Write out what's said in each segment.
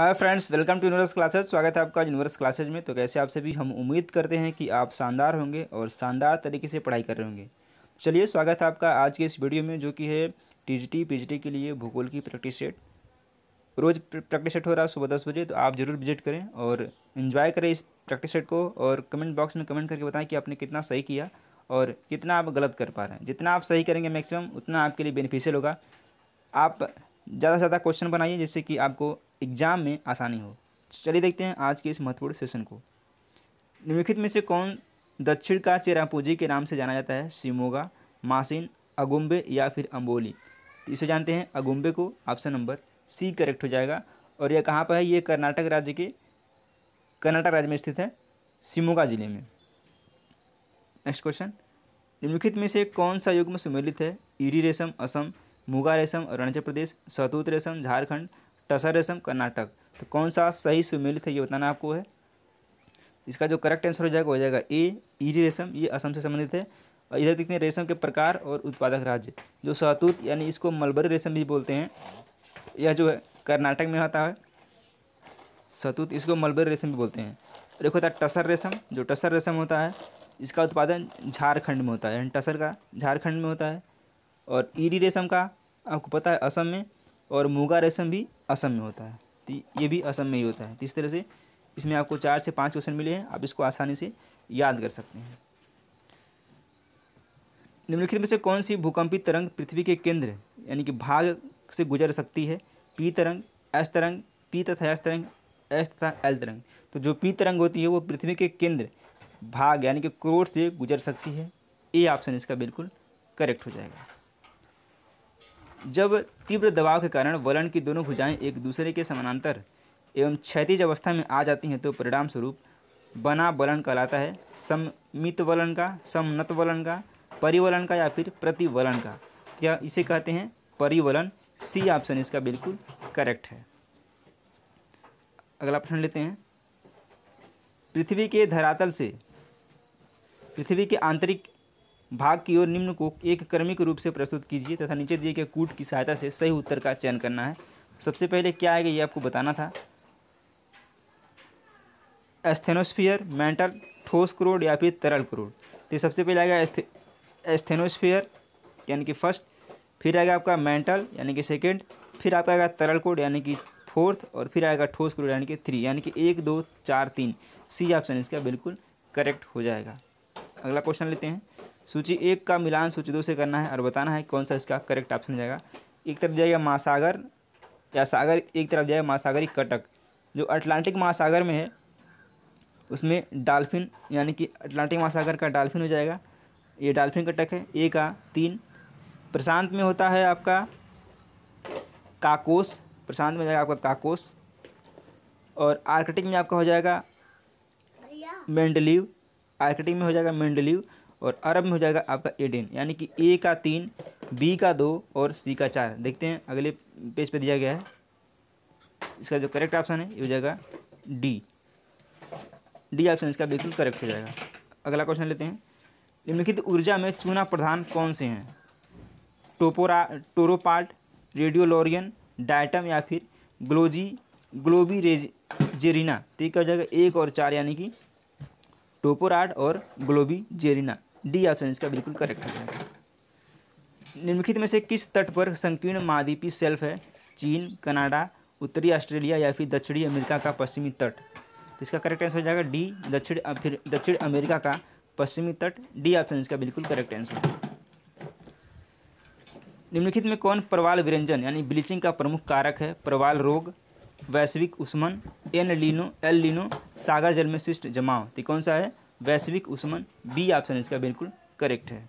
hi friends welcome to universe classes स्वागत है आपका यूनिवर्स क्लासेज में तो कैसे आप सभी हम उम्मीद करते हैं कि आप शानदार होंगे और शानदार तरीके से पढ़ाई कर रहे होंगे चलिए स्वागत है आपका आज के इस वीडियो में जो कि है टीजीटी पीजीटी के लिए भूगोल की प्रैक्टिस सेट रोज़ प्रैक्टिस सेट हो रहा है सुबह दस बजे तो आप ज़रूर विजिट करें और इन्जॉय करें इस प्रैक्टिस सेट को और कमेंट बॉक्स में कमेंट करके बताएं कि आपने कितना सही किया और कितना आप गलत कर पा रहे हैं जितना आप सही करेंगे मैक्सिमम उतना आपके लिए बेनिफिशियल होगा आप ज़्यादा से ज़्यादा क्वेश्चन बनाइए जिससे कि आपको एग्जाम में आसानी हो चलिए देखते हैं आज के इस महत्वपूर्ण सेशन को निम्नलिखित में से कौन दक्षिण का चेरापूंजी के नाम से जाना जाता है शिमोगा मासिन अगुम्बे या फिर अम्बोली तो इसे जानते हैं अगुम्बे को ऑप्शन नंबर सी करेक्ट हो जाएगा और यह कहाँ पर है ये कर्नाटक राज्य के कर्नाटक राज्य में स्थित है शिमोगा जिले में नेक्स्ट क्वेश्चन निम्नलिखित में से कौन सा युग्म सम्मिलित है ईरी रेशम असम मुगा रेशम अरुणाचल प्रदेश सतूत रेशम झारखंड टसर रेशम कर्नाटक तो कौन सा सही सुमेलित है ये बताना आपको है इसका जो करेक्ट आंसर हो जाएगा हो जाएगा ए ईरी रेशम ये असम से संबंधित है और इधर देखते हैं रेशम के प्रकार और उत्पादक राज्य जो सहतूत यानी इसको मलबरी रेशम भी बोलते हैं यह जो है कर्नाटक में आता है सतूत इसको मलबरी रेशम भी बोलते हैं और एक होता है टसर रेशम जो टसर रेशम होता है इसका उत्पादन झारखंड में होता है यानी टसर का झारखंड में होता है और ईरी रेशम का आपको पता है असम में और मूगा रेशम भी असम में होता है तो ये भी असम में ही होता है तो इस तरह से इसमें आपको चार से पाँच क्वेश्चन मिले हैं आप इसको आसानी से याद कर सकते हैं निम्नलिखित में से कौन सी भूकंपी तरंग पृथ्वी के केंद्र यानी कि भाग से गुजर सकती है पी तरंग एस तरंग पी तथा एस तरंग एस तथा एल तरंग तो जो पी तरंग होती है वो पृथ्वी के केंद्र भाग यानी कि क्रोड से गुजर सकती है ए ऑप्शन इसका बिल्कुल करेक्ट हो जाएगा जब तीव्र दबाव के कारण वलन की दोनों भुजाएं एक दूसरे के समानांतर एवं क्षैतिज अवस्था में आ जाती हैं तो परिणाम स्वरूप बना वलन कहलाता है सममित वलन का समनत वलन का परिवलन का या फिर प्रतिवलन का क्या तो इसे कहते हैं परिवलन सी ऑप्शन इसका बिल्कुल करेक्ट है अगला प्रश्न लेते हैं पृथ्वी के धरातल से पृथ्वी के आंतरिक भाग की ओर निम्न को एक क्रमिक रूप से प्रस्तुत कीजिए तथा नीचे दिए गए कूट की सहायता से सही उत्तर का चयन करना है सबसे पहले क्या आएगा ये आपको बताना था एस्थेनोस्फियर मेंटल ठोस क्रोड या फिर तरल क्रोड तो सबसे पहले आएगा एस्थेनोस्फियर यानी कि फर्स्ट फिर आएगा आपका मेंटल यानी कि सेकेंड फिर आपका आएगा तरल क्रोड यानी कि फोर्थ और फिर आएगा ठोस क्रोड यानी कि थ्री यानी कि एक दो चार तीन सी ऑप्शन इसका बिल्कुल करेक्ट हो जाएगा अगला क्वेश्चन लेते हैं सूची एक का मिलान सूची दो से करना है और बताना है कौन सा इसका करेक्ट ऑप्शन जाएगा एक तरफ जाएगा महासागर या सागर एक तरफ जाएगा महासागरी कटक जो अटलांटिक महासागर में है उसमें डाल्फिन यानी कि अटलांटिक महासागर का डाल्फिन हो जाएगा ये डाल्फिन कटक है ए का तीन प्रशांत में होता है आपका काकोस प्रशांत में जाएगा आपका काकोस और आर्कटिक में आपका हो जाएगा मेंडलीव आर्कटिक में हो जाएगा मेंडलीव और अरब में हो जाएगा आपका एडेन यानी कि ए का तीन बी का दो और सी का चार देखते हैं अगले पेज पे दिया गया है इसका जो करेक्ट ऑप्शन है ये हो जाएगा डी डी ऑप्शन इसका बिल्कुल करेक्ट हो जाएगा अगला क्वेश्चन लेते हैं निम्नलिखित ऊर्जा में चूना प्रधान कौन से हैं टोपोरा टोरोपार्ट रेडियोलोरियन डायटम या फिर ग्लोजी ग्लोबी रेज जेरिना तो ये क्या हो जाएगा एक और चार यानी कि टोपोराड और ग्लोबी जेरिना डी ऑप्शन इसका बिल्कुल करेक्ट हो जाएगा निम्नलिखित में से किस तट पर संकीर्ण महाद्वीपी सेल्फ है चीन कनाडा उत्तरी ऑस्ट्रेलिया या फिर दक्षिणी अमेरिका का पश्चिमी तट तो इसका करेक्ट आंसर हो जाएगा डी दक्षिण फिर दक्षिण अमेरिका का पश्चिमी तट डी ऑप्शन इसका बिल्कुल करेक्ट आंसर होगा निम्नलिखित में कौन प्रवाल व्यंजन यानी ब्लीचिंग का प्रमुख कारक है प्रवाल रोग वैश्विक उष्मन एन लीनो एल लीनो सागर जल में शिष्ट जमाव तो कौन सा है वैश्विक उष्मन बी ऑप्शन इसका बिल्कुल करेक्ट है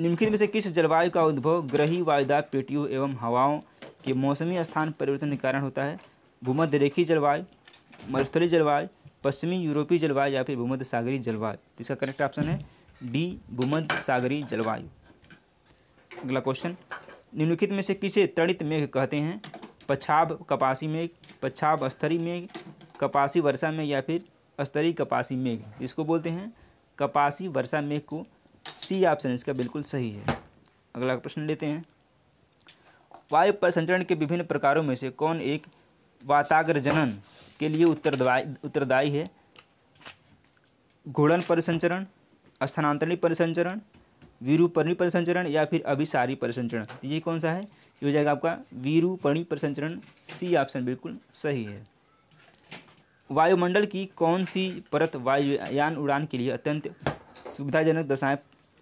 निम्नलिखित में से किस जलवायु का उद्भव ग्रही वायुदाब पेटियों एवं हवाओं के मौसमी स्थान परिवर्तन के कारण होता है भूमध्य रेखी जलवायु मरुस्थली जलवायु पश्चिमी यूरोपीय जलवायु या फिर भूमध्य सागरी जलवायु तो इसका करेक्ट ऑप्शन है डी भूमध्य सागरी जलवायु अगला क्वेश्चन निम्नलिखित में से किसे तड़ित मेघ कहते हैं पछाब कपासी मेघ पछाब स्थरी मेघ कपासी वर्षा में या फिर स्तरीय कपासी मेघ इसको बोलते हैं कपासी वर्षा मेघ को सी ऑप्शन इसका बिल्कुल सही है अगला प्रश्न लेते हैं वायु संचरण के विभिन्न प्रकारों में से कौन एक वाताग्र जनन के लिए उत्तरदायी उत्तरदायी है घूर्णन परिसंचरण स्थानांतरणी परिसंचरण वीरूपर्णी परिसंचरण या फिर अभिसारी परिसंचरण तो ये कौन सा है ये हो जाएगा आपका वीरूपर्णी परिसंचरण सी ऑप्शन बिल्कुल सही है वायुमंडल की कौन सी परत वायुयान उड़ान के लिए अत्यंत सुविधाजनक दशाएं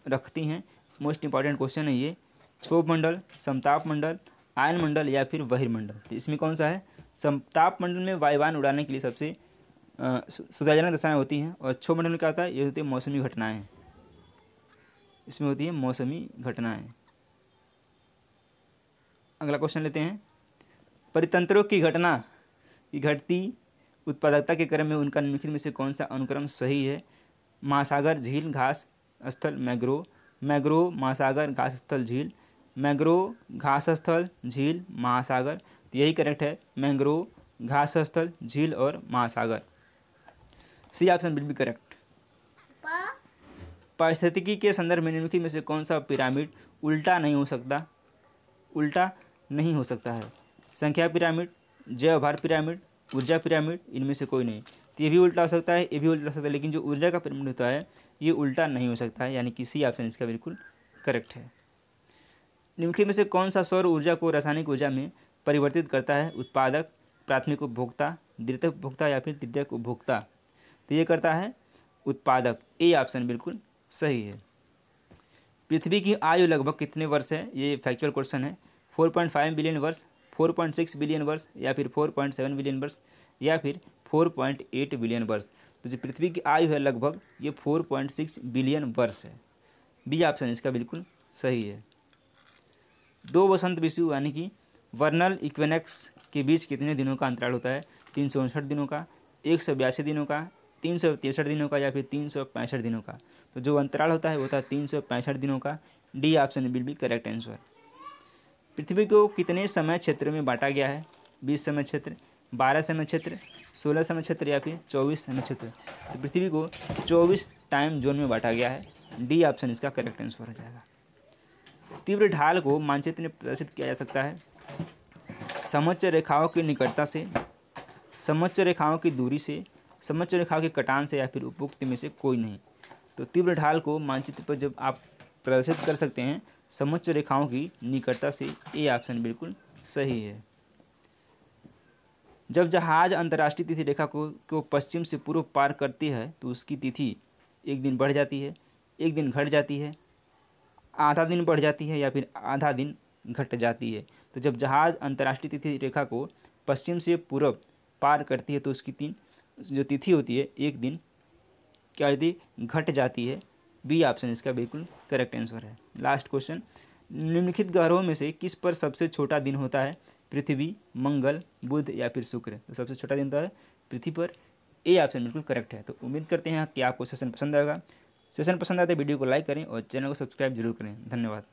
रखती हैं मोस्ट इंपॉर्टेंट क्वेश्चन है ये क्षोभ मंडल समताप मंडल आयन मंडल या फिर बहिर्मंडल तो इसमें कौन सा है समताप मंडल में वायुवान उड़ाने के लिए सबसे सुविधाजनक दशाएँ होती हैं और क्षोभ मंडल में क्या होता है ये होती है मौसमी घटनाएँ इसमें होती है मौसमी घटनाएँ अगला क्वेश्चन लेते हैं परितंत्रों की घटना की घटती उत्पादकता के क्रम में उनका निम्नलिखित में से कौन सा अनुक्रम सही है महासागर झील घास स्थल मैग्रो मैग्रो महासागर घास स्थल झील मैग्रो घास स्थल झील महासागर तो यही करेक्ट है मैग्रो घास स्थल झील और महासागर C option will be correct पारिस्थितिकी के संदर्भ में निम्नलिखित में से कौन सा पिरामिड उल्टा नहीं हो सकता उल्टा नहीं हो सकता है संख्या पिरामिड जय भार पिरामिड ऊर्जा पिरामिड इनमें से कोई नहीं तो ये भी उल्टा हो सकता है ये भी उल्टा हो सकता है लेकिन जो ऊर्जा का पिरामिड होता है ये उल्टा नहीं हो सकता है यानी कि सी ऑप्शन इसका बिल्कुल करेक्ट है निम्नलिखित में से कौन सा सौर ऊर्जा को रासायनिक ऊर्जा में परिवर्तित करता है उत्पादक प्राथमिक उपभोक्ता द्वितीय उपभोक्ता या फिर तृतीय उपभोक्ता तो ये करता है उत्पादक ए ऑप्शन बिल्कुल सही है पृथ्वी की आयु लगभग कितने वर्ष है ये फैक्चुअल क्वेश्चन है 4.5 बिलियन वर्ष 4.6 बिलियन वर्ष या फिर 4.7 बिलियन वर्ष या फिर 4.8 बिलियन वर्ष तो जो पृथ्वी की आयु है लगभग ये 4.6 बिलियन वर्ष है बी ऑप्शन इसका बिल्कुल सही है दो वसंत विषु यानी कि वर्नल इक्वेनेक्स के बीच कितने दिनों का अंतराल होता है तीन सौ उनसठ दिनों का एक सौ बयासी दिनों का तीन सौ तिरसठ दिनों का या फिर तीन सौ पैंसठ दिनों का तो जो अंतराल होता है वो होता है तीन सौ पैंसठ दिनों का D option will be correct answer पृथ्वी को कितने समय क्षेत्रों में बांटा गया है बीस समय क्षेत्र बारह समय क्षेत्र सोलह समय क्षेत्र या फिर चौबीस समय क्षेत्र तो पृथ्वी को चौबीस टाइम जोन में बांटा गया है डी ऑप्शन इसका करेक्ट आंसर हो जाएगा तीव्र ढाल को मानचित्र में प्रदर्शित किया जा सकता है समोच्च रेखाओं की निकटता से समोच्च रेखाओं की दूरी से समोच्च रेखाओं के कटान से या फिर उपयुक्त में से कोई नहीं तो तीव्र ढाल को मानचित्र पर जब आप प्रदर्शित कर सकते हैं समुच्च रेखाओं की निकटता से ये ऑप्शन बिल्कुल सही है जब जहाज अंतर्राष्ट्रीय तिथि रेखा को को पश्चिम से पूर्व पार करती है तो उसकी तिथि एक दिन बढ़ जाती है एक दिन घट जाती है आधा दिन बढ़ जाती है या फिर आधा दिन घट जाती है तो जब जहाज अंतर्राष्ट्रीय तिथि रेखा को पश्चिम से पूर्व पार करती है तो उसकी तीन जो तिथि होती है एक दिन क्या होती घट जाती है बी ऑप्शन इसका बिल्कुल करेक्ट आंसर है लास्ट क्वेश्चन निम्नलिखित ग्रहों में से किस पर सबसे छोटा दिन होता है पृथ्वी मंगल बुध या फिर शुक्र तो सबसे छोटा दिन होता तो है पृथ्वी पर ए ऑप्शन बिल्कुल करेक्ट है तो उम्मीद करते हैं कि आपको सेशन पसंद आएगा सेशन पसंद आते वीडियो को लाइक करें और चैनल को सब्सक्राइब जरूर करें धन्यवाद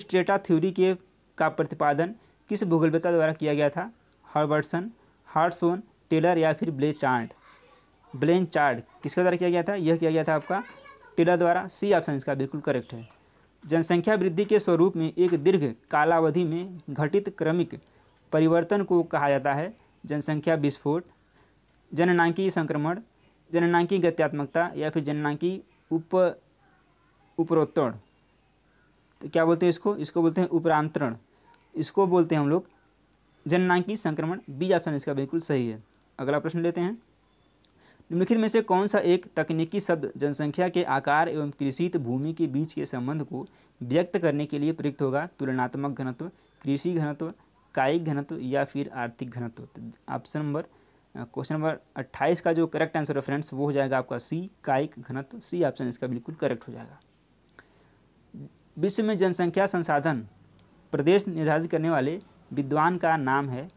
स्टेटा थ्योरी के का प्रतिपादन किस भूगोलवेता द्वारा किया गया था हर्बर्टसन हार्टसोन टेलर या फिर ब्ले चार्ट ब्लेन चार्ड किसके द्वारा किया गया था यह किया गया था आपका टिलर द्वारा सी ऑप्शन इसका बिल्कुल करेक्ट है जनसंख्या वृद्धि के स्वरूप में एक दीर्घ कालावधि में घटित क्रमिक परिवर्तन को कहा जाता है जनसंख्या विस्फोट जननांकी संक्रमण जननांकी गत्यात्मकता या फिर जननांकी उप उपरोत्तरण तो क्या बोलते हैं इसको इसको बोलते हैं उपरांतरण इसको बोलते हैं हम लोग जननांकी संक्रमण बी ऑप्शन इसका बिल्कुल सही है अगला प्रश्न लेते हैं निम्नलिखित में से कौन सा एक तकनीकी शब्द जनसंख्या के आकार एवं कृषित भूमि के बीच के संबंध को व्यक्त करने के लिए प्रयुक्त होगा तुलनात्मक घनत्व कृषि घनत्व कायिक घनत्व या फिर आर्थिक घनत्व ऑप्शन नंबर क्वेश्चन नंबर 28 का जो करेक्ट आंसर है फ्रेंड्स वो हो जाएगा आपका सी कायिक घनत्व सी ऑप्शन इसका बिल्कुल करेक्ट हो जाएगा विश्व में जनसंख्या संसाधन प्रदेश निर्धारित करने वाले विद्वान का नाम है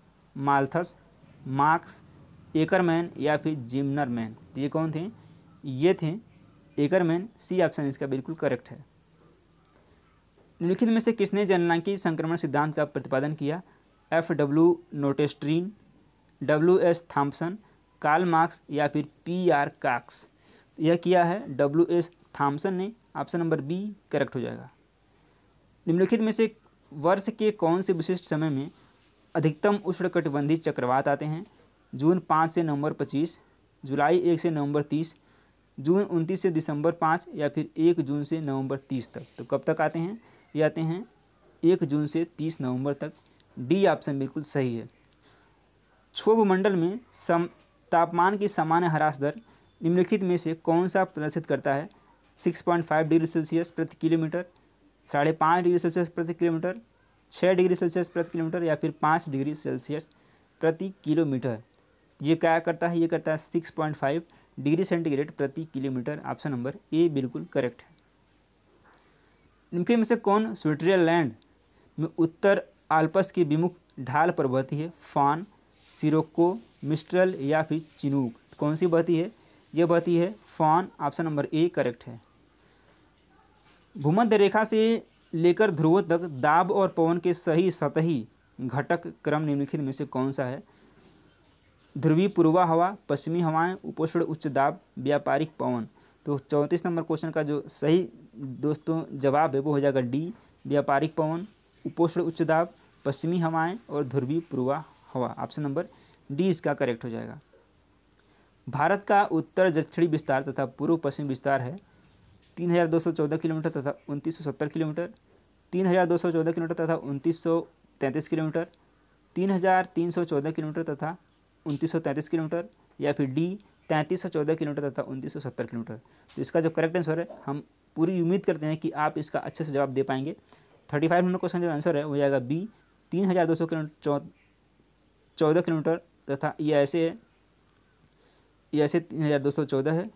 माल्थस मार्क्स एकरमैन या फिर मैन तो ये कौन थे ये थे एकरमैन सी ऑप्शन इसका बिल्कुल करेक्ट है निम्नलिखित में से किसने जननांकी संक्रमण सिद्धांत का प्रतिपादन किया F W Notestein W S Thompson Karl Marx या फिर पी आर काक्स यह किया है डब्ल्यू एस थाम्पसन ने ऑप्शन नंबर बी करेक्ट हो जाएगा निम्नलिखित में से वर्ष के कौन से विशिष्ट समय में अधिकतम उष्णकटिबंधीय चक्रवात आते हैं जून पाँच से नवंबर पच्चीस जुलाई एक से नवंबर तीस जून उनतीस से दिसंबर पाँच या फिर एक जून से नवंबर तीस तक तो कब तक आते हैं ये आते हैं एक जून से तीस नवंबर तक डी ऑप्शन बिल्कुल सही है क्षोभ मंडल में सम तापमान की सामान्य ह्रास दर निम्नलिखित में से कौन सा प्रदर्शित करता है six point five degree Celsius प्रति किलोमीटर साढ़े पाँच डिग्री सेल्सियस प्रति किलोमीटर छः डिग्री सेल्सियस प्रति किलोमीटर या फिर पाँच डिग्री सेल्सियस प्रति किलोमीटर ये क्या करता है ये करता है six point five degree centigrade प्रति किलोमीटर ऑप्शन नंबर ए बिल्कुल करेक्ट है इनके में से कौन स्विट्जरलैंड में उत्तर आल्पस की विमुख ढाल पर बहती है फान सिरोको मिस्ट्रल या फिर चिनूक कौन सी बहती है यह बहती है फान ऑप्शन नंबर ए करेक्ट है भूमध्य रेखा से लेकर ध्रुव तक दाब और पवन के सही सतही घटक क्रम निम्नलिखित में से कौन सा है ध्रुवी पूर्वा हवा पश्चिमी हवाएं उपोषण उच्च दाब व्यापारिक पवन तो चौंतीस नंबर क्वेश्चन का जो सही दोस्तों जवाब है वो हो जाएगा डी व्यापारिक पवन उपोषण उच्च दाब पश्चिमी हवाएं और ध्रुवी पूर्वा हवा ऑप्शन नंबर डी इसका करेक्ट हो जाएगा भारत का उत्तर दक्षिणी विस्तार तथा पूर्व पश्चिम विस्तार है तीन हज़ार दो सौ चौदह किलोमीटर तथा उनतीस सौ सत्तर किलोमीटर तीन हज़ार दो सौ चौदह किलोमीटर तथा उनतीस सौ तैंतीस किलोमीटर तीन हज़ार तीन सौ चौदह किलोमीटर तथा उनतीस किलोमीटर या फिर डी तैंतीस सौ चौदह किलोमीटर तथा उनतीस सौ सत्तर किलोमीटर तो इसका जो करेक्ट आंसर है हम पूरी उम्मीद करते हैं कि आप इसका अच्छे से जवाब दे पाएंगे थर्टी फाइव नंबर क्वेश्चन जो आंसर है वो जाएगा बी तीन हज़ार दो सौ किलोमीटर चौदह किलोमीटर तथा ये ऐसे है ये ऐसे तीन हज़ार दो सौ चौदह है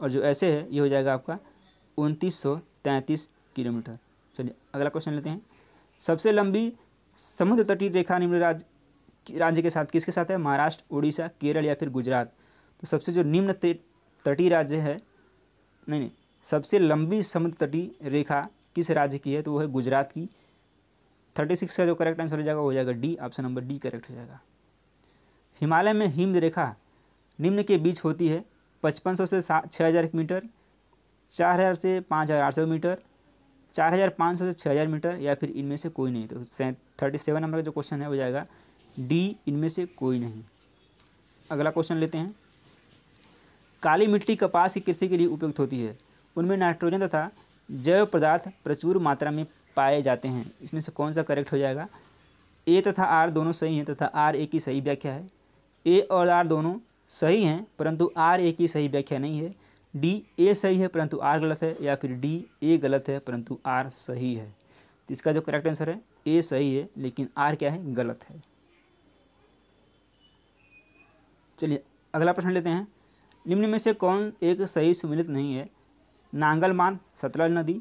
और जो ऐसे है ये हो जाएगा आपका उनतीस सौ तैंतीस किलोमीटर चलिए अगला क्वेश्चन लेते हैं सबसे लंबी समुद्र तटीय रेखा निम्न राज्य राज्य के साथ किसके साथ है महाराष्ट्र उड़ीसा केरल या फिर गुजरात तो सबसे जो निम्न तटीय राज्य है नहीं नहीं सबसे लंबी समुद्र तटीय रेखा किस राज्य की है तो वो है गुजरात की थर्टी सिक्स का जो करेक्ट आंसर हो जाएगा वो हो जाएगा D option number D correct हो जाएगा हिमालय में हिम रेखा निम्न के बीच होती है पचपन सौ से सात छः हज़ार मीटर चार हज़ार से पाँच हज़ार आठ सौ मीटर चार हज़ार पाँच सौ से छः हज़ार मीटर या फिर इनमें से कोई नहीं तो थर्टी सेवन नंबर का जो क्वेश्चन है वो जाएगा डी इनमें से कोई नहीं अगला क्वेश्चन लेते हैं काली मिट्टी कपास की कृषि के लिए उपयुक्त होती है उनमें नाइट्रोजन तथा जैव पदार्थ प्रचुर मात्रा में पाए जाते हैं इसमें से कौन सा करेक्ट हो जाएगा ए तथा आर दोनों सही हैं तथा आर ए की सही व्याख्या है ए और आर दोनों सही हैं परंतु आर ए की सही व्याख्या नहीं है डी ए सही है परंतु आर गलत है या फिर डी ए गलत है परंतु आर सही है तो इसका जो करेक्ट आंसर है ए सही है लेकिन आर क्या है गलत है चलिए अगला प्रश्न लेते हैं निम्न में से कौन एक सही सुमिलित नहीं है नांगल बांध सतलज नदी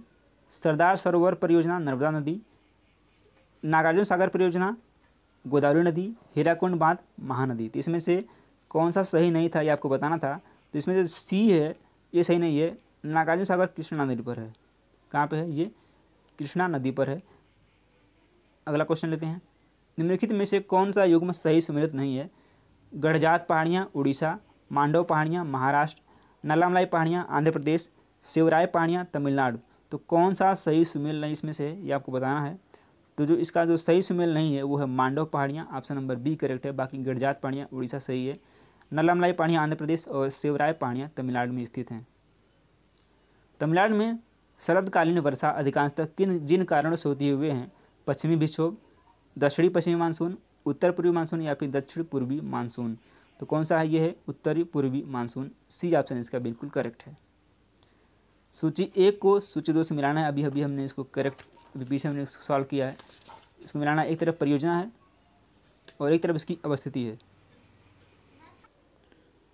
सरदार सरोवर परियोजना नर्मदा नदी नागार्जुन सागर परियोजना गोदावरी नदी हीराकुंड बांध महानदी तो इसमें से कौन सा सही नहीं था ये आपको बताना था तो इसमें जो सी है ये सही नहीं है नागार्जुन सागर कृष्णा नदी पर है कहाँ पे है ये कृष्णा नदी पर है अगला क्वेश्चन लेते हैं निम्नलिखित में से कौन सा युग्म सही सुमिलित नहीं है गढ़जात पहाड़ियाँ उड़ीसा मांडव पहाड़ियाँ महाराष्ट्र नलामलाई पहाड़ियाँ आंध्र प्रदेश शिवराय पहाड़ियाँ तमिलनाडु तो कौन सा सही सुमेल नहीं इसमें से है ये आपको बताना है तो जो इसका जो सही सुमेल नहीं है वो है मांडव पहाड़ियाँ ऑप्शन नंबर बी करेक्ट है बाकी गढ़जात पहाड़ियाँ उड़ीसा सही है नलामलाई पहाड़ियाँ आंध्र प्रदेश और शिवराय पहाड़ियाँ तमिलनाडु में स्थित हैं तमिलनाडु में शरदकालीन वर्षा अधिकांशतः किन जिन कारणों से होती हुए हैं पश्चिमी विक्षोभ दक्षिणी पश्चिमी मानसून उत्तर पूर्वी मानसून या फिर दक्षिण पूर्वी मानसून तो कौन सा है ये है उत्तरी पूर्वी मानसून सी ऑप्शन इसका बिल्कुल करेक्ट है सूची एक को सूची दो से मिलाना है अभी अभी हमने इसको करेक्ट अभी पीछे हमने इसको सॉल्व किया है इसको मिलाना एक तरफ परियोजना है और एक तरफ इसकी अवस्थिति है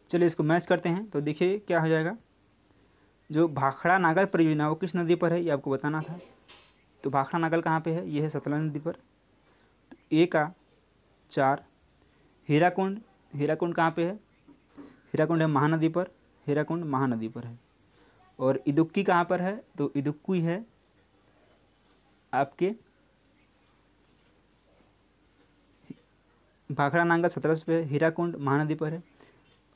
चलिए इसको मैच करते हैं तो देखिए क्या हो जाएगा जो भाखड़ा नागल परियोजना वो किस नदी पर है ये आपको बताना था तो भाखड़ा नागल कहाँ पे है ये है सतलज नदी पर तो ए का चार हीराकुंड हीराकुंड कहाँ पे है हीराकुंड है महानदी पर हीराकुंड महानदी पर है और इदुक्की कहाँ पर है तो इदुक्की है आपके भाखड़ा नांगल सत्रह सौ पे है हीराकुंड महानदी पर है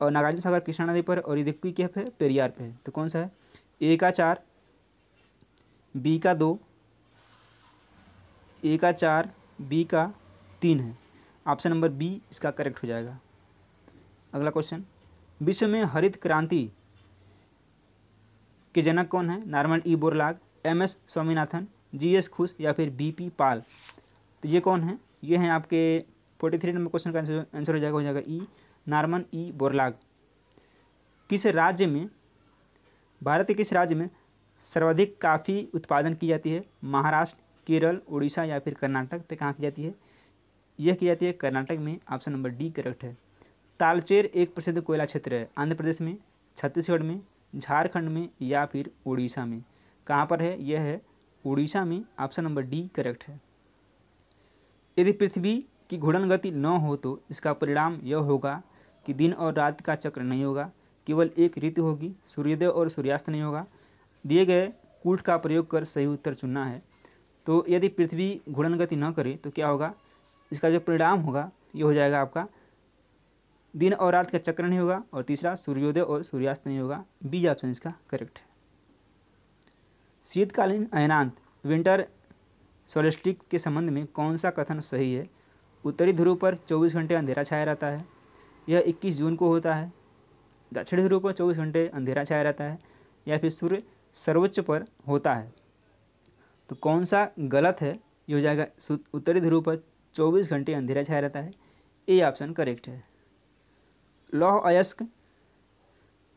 और नागार्जुन सागर कृष्णा नदी पर और इदुक्की क्या पे पेरियार पे है तो कौन सा है ए का चार बी का दो ए का चार बी का तीन है ऑप्शन नंबर बी इसका करेक्ट हो जाएगा अगला क्वेश्चन विश्व में हरित क्रांति के जनक कौन है Norman E Borlaug M S Swaminathan G S Khush या फिर बी पी पाल तो ये कौन है ये हैं आपके फोर्टी थ्री नंबर क्वेश्चन का आंसर हो जाएगा हो जाएगा ई नॉर्मन ई बोरलाग किस राज्य में भारत के किस राज्य में सर्वाधिक काफ़ी उत्पादन की जाती है महाराष्ट्र केरल उड़ीसा या फिर कर्नाटक तो कहाँ की जाती है यह की जाती है कर्नाटक में ऑप्शन नंबर डी करेक्ट है तालचेर एक प्रसिद्ध कोयला क्षेत्र है आंध्र प्रदेश में छत्तीसगढ़ में झारखंड में या फिर उड़ीसा में कहाँ पर है यह है उड़ीसा में ऑप्शन नंबर डी करेक्ट है यदि पृथ्वी की घूर्णन गति न हो तो इसका परिणाम यह होगा कि दिन और रात का चक्र नहीं होगा केवल एक ऋतु होगी सूर्योदय और सूर्यास्त नहीं होगा दिए गए कूट का प्रयोग कर सही उत्तर चुनना है तो यदि पृथ्वी घूर्णन गति न करे तो क्या होगा इसका जो परिणाम होगा ये हो जाएगा आपका दिन और रात का चक्र नहीं होगा और तीसरा सूर्योदय और सूर्यास्त नहीं होगा बी ऑप्शन इसका करेक्ट है शीतकालीन अयनांत विंटर सोलिस्टिक के संबंध में कौन सा कथन सही है उत्तरी ध्रुव पर 24 घंटे अंधेरा छाया रहता है यह 21 जून को होता है दक्षिणी ध्रुव पर 24 घंटे अंधेरा छाया रहता है या फिर सूर्य सर्वोच्च पर होता है तो कौन सा गलत है ये हो जाएगा उत्तरी ध्रुव पर चौबीस घंटे अंधेरा छाया रहता है ए ऑप्शन करेक्ट है लौह अयस्क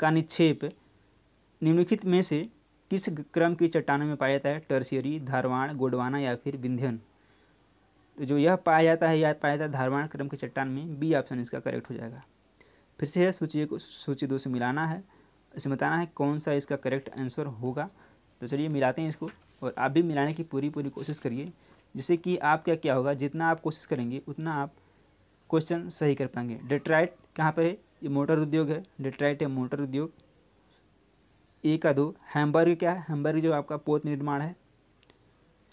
का निक्षेप निम्नलिखित में से किस क्रम की चट्टानों में पाया जाता है टर्सियरी धारवाण गोडवाना या फिर विंध्यन तो जो यह पाया जाता है या पाया जाता है धारवाण क्रम की चट्टान में बी ऑप्शन इसका करेक्ट हो जाएगा फिर से यह सूची को सूची दो से मिलाना है इसे बताना है कौन सा इसका करेक्ट आंसर होगा तो चलिए मिलाते हैं इसको और आप भी मिलाने की पूरी पूरी कोशिश करिए जिससे कि आपका क्या होगा जितना आप कोशिश करेंगे उतना आप क्वेश्चन सही कर पाएंगे डेट्राइट कहाँ पर है ये मोटर उद्योग है डेट्राइट है मोटर उद्योग एक का दो हैम्बर्ग क्या है हैम्बर्ग जो आपका पोत निर्माण है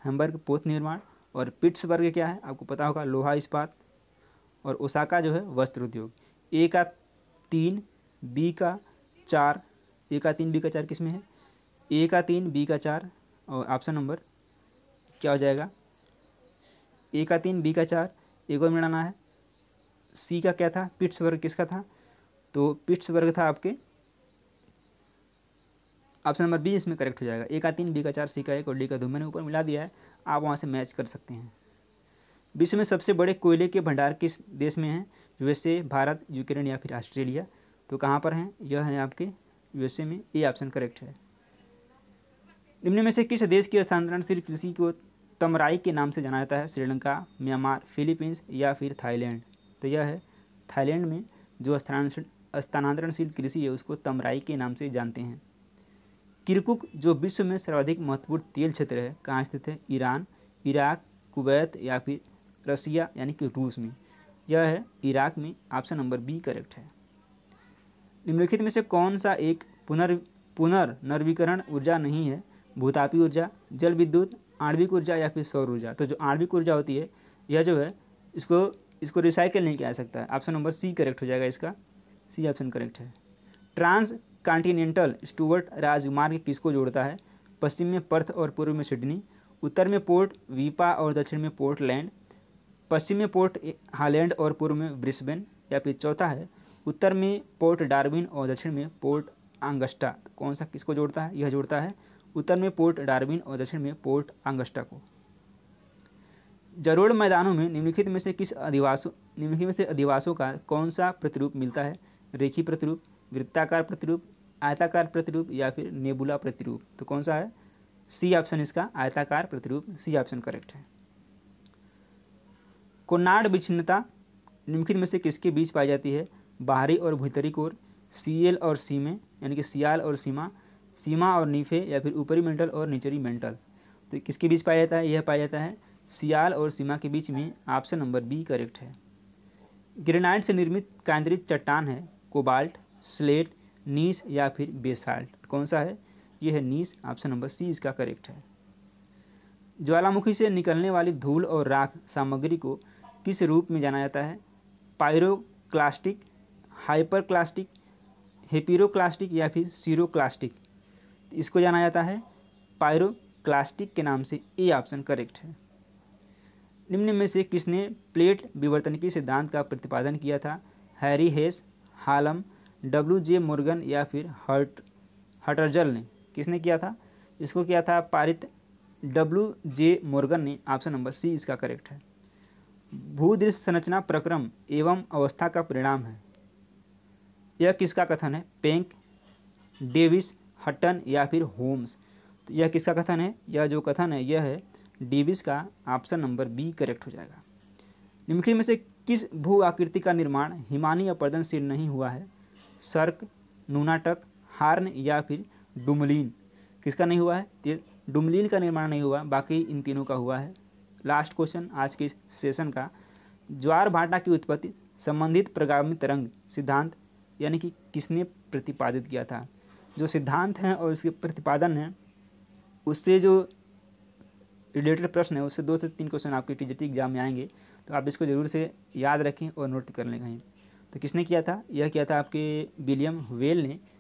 हैम्बर्ग पोत निर्माण और पिट्सबर्ग क्या है आपको पता होगा लोहा इस्पात और ओसाका जो है वस्त्र उद्योग ए का तीन बी का चार ए का तीन बी का चार किस में है ए का तीन बी का चार और ऑप्शन नंबर क्या हो जाएगा ए का तीन बी का चार ए को मिलाना है सी का क्या था पिट्स वर्ग किसका था तो पिट्स वर्ग था आपके ऑप्शन नंबर बी इसमें करेक्ट हो जाएगा ए का तीन बी का चार सी का एक और डी का दो मैंने ऊपर मिला दिया है आप वहाँ से मैच कर सकते हैं विश्व में सबसे बड़े कोयले के भंडार किस देश में हैं यूएसए भारत यूक्रेन या फिर ऑस्ट्रेलिया तो कहाँ पर हैं यह है आपके यूएसए में ए ऑप्शन करेक्ट है निम्न में से किस देश की सिर्फ कृषि को तमराई के नाम से जाना जाता है श्रीलंका म्यांमार फिलीपींस या फिर थाईलैंड तो यह है थाईलैंड में जो स्थानांतरणशील कृषि है उसको तमराई के नाम से जानते हैं किरकुक जो विश्व में सर्वाधिक महत्वपूर्ण तेल क्षेत्र है कहाँ स्थित है ईरान इराक कुवैत या फिर रसिया यानी कि रूस में यह है इराक में ऑप्शन नंबर बी करेक्ट है निम्नलिखित में से कौन सा एक पुनर् पुनर्नवीकरण ऊर्जा नहीं है भूतापी ऊर्जा जल विद्युत आणविक ऊर्जा या फिर सौर ऊर्जा तो जो आणविक ऊर्जा होती है यह जो है इसको इसको रिसाइकिल नहीं किया जा सकता है ऑप्शन नंबर सी करेक्ट हो जाएगा इसका सी ऑप्शन करेक्ट है ट्रांस कॉन्टीनेंटल स्टूवर्ट राजमार्ग किसको जोड़ता है पश्चिम में पर्थ और पूर्व में सिडनी उत्तर में पोर्ट वीपा और दक्षिण में पोर्ट लैंड पश्चिम में पोर्ट हालैंड और पूर्व में ब्रिस्बेन या फिर चौथा है उत्तर में पोर्ट डार्विन और दक्षिण में पोर्ट आंगस्टा तो कौन सा किसको जोड़ता है यह जोड़ता है उत्तर में पोर्ट डार्विन और दक्षिण में पोर्ट आंगस्टा को जरोड़ मैदानों में निम्नलिखित में से किस अधिवासों निम्नलिखित में से अधिवासों का कौन सा प्रतिरूप मिलता है रेखी प्रतिरूप वृत्ताकार प्रतिरूप आयताकार प्रतिरूप या फिर नेबुला प्रतिरूप तो कौन सा है सी ऑप्शन इसका आयताकार प्रतिरूप सी ऑप्शन करेक्ट है कोनाड विच्छिन्नता निम्नलिखित में से किसके बीच पाई जाती है बाहरी और भीतरी कोर सी और सी में यानी कि सियाल और सीमा सीमा और नीफे या फिर ऊपरी मेंटल और निचरी मेंटल तो किसके बीच पाया जाता है यह पाया जाता है सियाल और सीमा के बीच में ऑप्शन नंबर बी करेक्ट है ग्रेनाइट से निर्मित केंद्रित चट्टान है कोबाल्ट स्लेट नीस या फिर बेसाल्ट कौन सा है यह है नीस ऑप्शन नंबर सी इसका करेक्ट है ज्वालामुखी से निकलने वाली धूल और राख सामग्री को किस रूप में जाना जाता है पायरोक्लास्टिक हाइपरक्लास्टिक हेपीरोक्लास्टिक या फिर सीरोक्लास्टिक इसको जाना जाता है पायरोक्लास्टिक के नाम से ए ऑप्शन करेक्ट है निम्न में से किसने प्लेट विवर्तन के सिद्धांत का प्रतिपादन किया था Harry Hess Hallam W J Morgan या फिर हर्ट हटरजल ने किसने किया था इसको किया था पारित डब्ल्यू जे मुर्गन ने ऑप्शन नंबर सी इसका करेक्ट है भूदृश्य संरचना प्रक्रम एवं अवस्था का परिणाम है यह किसका कथन है पेंक डेविस हट्टन या फिर होम्स तो यह किसका कथन है यह जो कथन है यह है डेविस का ऑप्शन नंबर बी करेक्ट हो जाएगा निम्नलिखित में से किस भू आकृति का निर्माण हिमानी प्रदनशील नहीं हुआ है सर्क नूनाटक हार्न या फिर डुमलिन किसका नहीं हुआ है तो डुमलिन का निर्माण नहीं हुआ बाकी इन तीनों का हुआ है लास्ट क्वेश्चन आज के इस सेशन का ज्वार भाटा की उत्पत्ति संबंधित प्रगामी तरंग सिद्धांत यानी कि किसने प्रतिपादित किया था जो सिद्धांत हैं और उसके प्रतिपादन हैं उससे जो रिलेटेड प्रश्न है उससे दो से तीन क्वेश्चन आपके टी एग्जाम में आएंगे तो आप इसको ज़रूर से याद रखें और नोट कर लें कहीं तो किसने किया था यह किया था आपके विलियम वेल ने